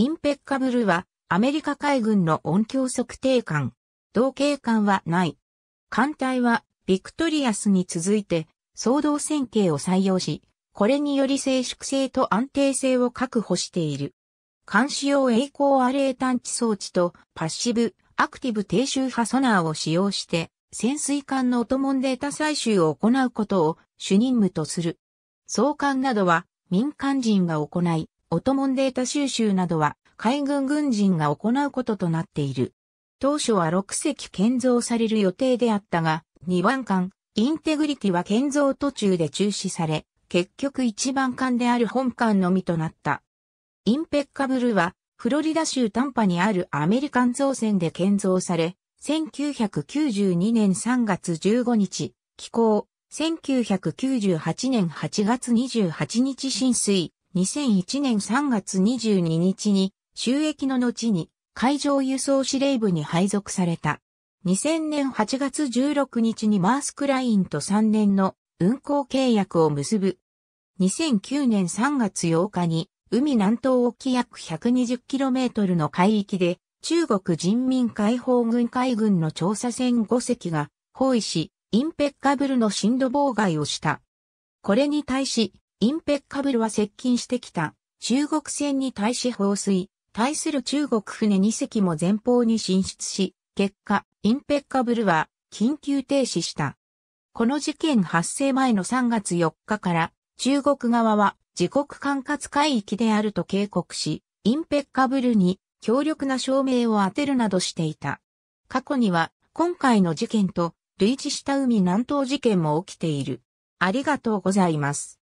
インペッカブルは、アメリカ海軍の音響測定艦。同型艦はない。艦隊は、ビクトリアスに続いて、総動線形を採用し、これにより静粛性と安定性を確保している。監視用栄光アレー探知装置とパッシブ、アクティブ低周波ソナーを使用して、潜水艦の音門データ採集を行うことを主任務とする。相監などは民間人が行い、オトモンデータ収集などは海軍軍人が行うこととなっている。当初は6隻建造される予定であったが、2番艦、インテグリティは建造途中で中止され、結局1番艦である本艦のみとなった。インペッカブルは、フロリダ州タンパにあるアメリカン造船で建造され、1992年3月15日、寄港、1998年8月28日浸水、2001年3月22日に収益の後に海上輸送司令部に配属された。2000年8月16日にマースクラインと3年の運航契約を結ぶ。2009年3月8日に海南東沖約 120km の海域で中国人民解放軍海軍の調査船5隻が包囲し、インペッカブルの深度妨害をした。これに対し、インペッカブルは接近してきた中国船に対し放水、対する中国船2隻も前方に進出し、結果、インペッカブルは緊急停止した。この事件発生前の3月4日から中国側は自国管轄海域であると警告し、インペッカブルに強力な照明を当てるなどしていた。過去には今回の事件と類似した海南東事件も起きている。ありがとうございます。